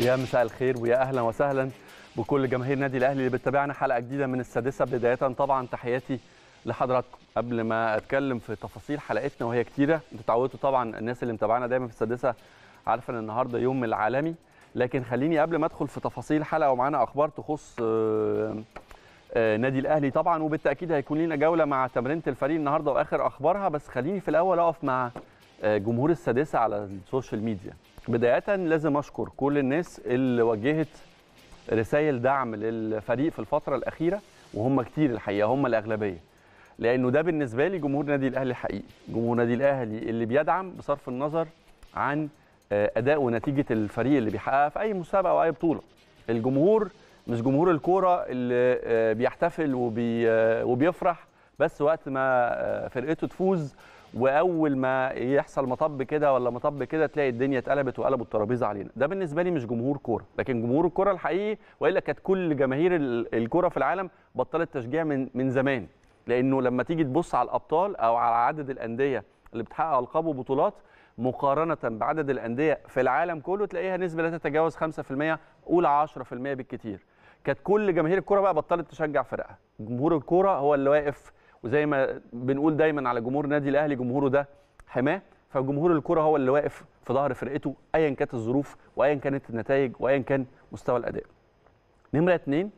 يا مساء الخير ويا اهلا وسهلا بكل جماهير نادي الاهلي اللي بتتابعنا حلقه جديده من السادسه بدايه طبعا تحياتي لحضراتكم قبل ما اتكلم في تفاصيل حلقتنا وهي كتيره انتوا اتعودتوا طبعا الناس اللي متابعنا دايما في السادسه عارفه ان النهارده يوم العالمي لكن خليني قبل ما ادخل في تفاصيل حلقه ومعانا اخبار تخص آه، آه، نادي الاهلي طبعا وبالتاكيد هيكون لنا جوله مع تمرينه الفريق النهارده واخر اخبارها بس خليني في الاول اقف مع آه، جمهور السادسه على السوشيال ميديا بدايه لازم اشكر كل الناس اللي وجهت رسائل دعم للفريق في الفتره الاخيره وهم كتير الحقيقه هم الاغلبيه لانه ده بالنسبه لي جمهور نادي الاهلي الحقيقي جمهور نادي الاهلي اللي بيدعم بصرف النظر عن آه، اداء ونتيجه الفريق اللي بيحققها في اي مسابقه او اي بطوله الجمهور مش جمهور الكوره اللي آه، بيحتفل وبي آه، وبيفرح بس وقت ما فرقته تفوز واول ما يحصل مطب كده ولا مطب كده تلاقي الدنيا اتقلبت وقلبوا الترابيزه علينا ده بالنسبه لي مش جمهور كوره لكن جمهور الكوره الحقيقي والا كانت كل جماهير الكوره في العالم بطلت تشجيع من من زمان لانه لما تيجي تبص على الابطال او على عدد الانديه اللي بتحقق القاب وبطولات مقارنه بعدد الانديه في العالم كله تلاقيها نسبه لا تتجاوز 5% قول 10% بالكتير كانت كل جماهير الكوره بقى بطلت تشجع فرقها جمهور الكوره هو اللي واقف وزي ما بنقول دايما على جمهور النادي الاهلي جمهوره ده حماه فجمهور الكره هو اللي واقف في ظهر فرقته ايا كانت الظروف وايا كانت النتائج وايا كان مستوى الاداء. نمره اثنين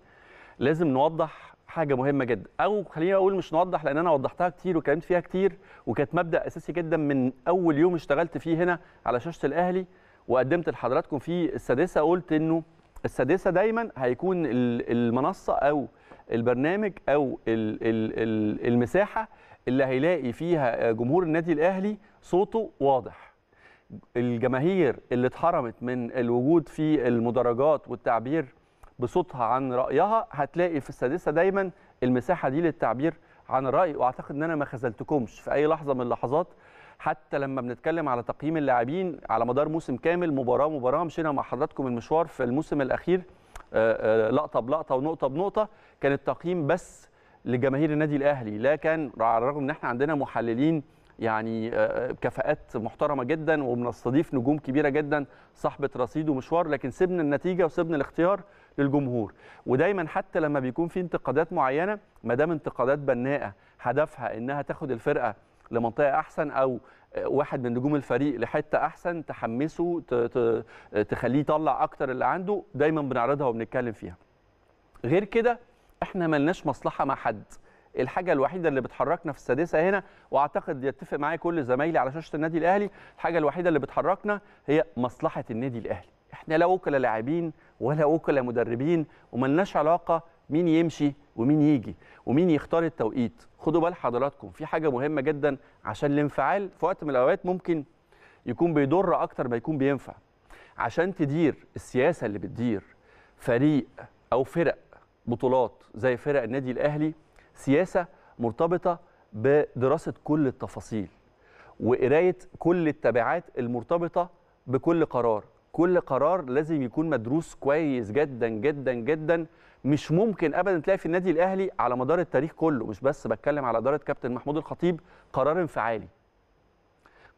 لازم نوضح حاجه مهمه جدا او خليني اقول مش نوضح لان انا وضحتها كتير وكلمت فيها كتير وكانت مبدا اساسي جدا من اول يوم اشتغلت فيه هنا على شاشه الاهلي وقدمت لحضراتكم فيه السادسه قلت انه السادسه دايما هيكون المنصه او البرنامج او المساحه اللي هيلاقي فيها جمهور النادي الاهلي صوته واضح الجماهير اللي اتحرمت من الوجود في المدرجات والتعبير بصوتها عن رايها هتلاقي في السادسه دايما المساحه دي للتعبير عن الراي واعتقد ان انا ما خذلتكمش في اي لحظه من اللحظات حتى لما بنتكلم على تقييم اللاعبين على مدار موسم كامل مباراه مباراه مشينا مع حضراتكم المشوار في الموسم الاخير لقطه بلقطه ونقطه بنقطه كان التقييم بس لجماهير النادي الاهلي لا كان على الرغم ان احنا عندنا محللين يعني آه، آه، كفاءات محترمه جدا وبنستضيف نجوم كبيره جدا صاحبه رصيد ومشوار لكن سيبنا النتيجه وسيبنا الاختيار للجمهور ودايما حتى لما بيكون في انتقادات معينه ما دام انتقادات بناءه هدفها انها تاخد الفرقه لمنطقه احسن او واحد من نجوم الفريق لحته احسن تحمسه تخليه يطلع اكتر اللي عنده دايما بنعرضها وبنتكلم فيها غير كده احنا ملناش مصلحه مع حد الحاجه الوحيده اللي بتحركنا في السادسه هنا واعتقد يتفق معايا كل زمايلي على شاشه النادي الاهلي الحاجه الوحيده اللي بتحركنا هي مصلحه النادي الاهلي احنا لا وكلاء لاعبين ولا وكلاء مدربين وملناش علاقه مين يمشي ومين يجي ومين يختار التوقيت خدوا بال حضراتكم في حاجه مهمه جدا عشان الانفعال في وقت من الاوقات ممكن يكون بيضر اكتر ما يكون بينفع عشان تدير السياسه اللي بتدير فريق او فرق بطولات زي فرق النادي الاهلي سياسه مرتبطه بدراسه كل التفاصيل وقرايه كل التبعات المرتبطه بكل قرار كل قرار لازم يكون مدروس كويس جدا جدا جدا مش ممكن ابدا تلاقي في النادي الاهلي على مدار التاريخ كله مش بس بتكلم على اداره كابتن محمود الخطيب قرار انفعالي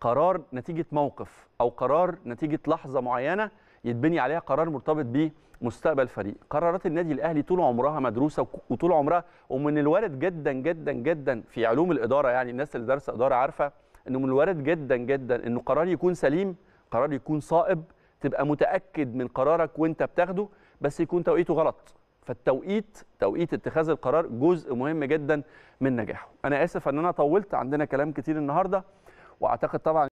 قرار نتيجه موقف او قرار نتيجه لحظه معينه يتبني عليها قرار مرتبط بمستقبل مستقبل فريق قرارات النادي الاهلي طول عمرها مدروسه وطول عمرها ومن الوارد جدا جدا جدا في علوم الاداره يعني الناس اللي دارسه اداره عارفه انه من الوارد جدا جدا انه قرار يكون سليم قرار يكون صائب تبقى متاكد من قرارك وانت بتاخده بس يكون توقيته غلط فالتوقيت توقيت اتخاذ القرار جزء مهم جدا من نجاحه انا اسف ان انا طولت عندنا كلام كتير النهارده واعتقد طبعا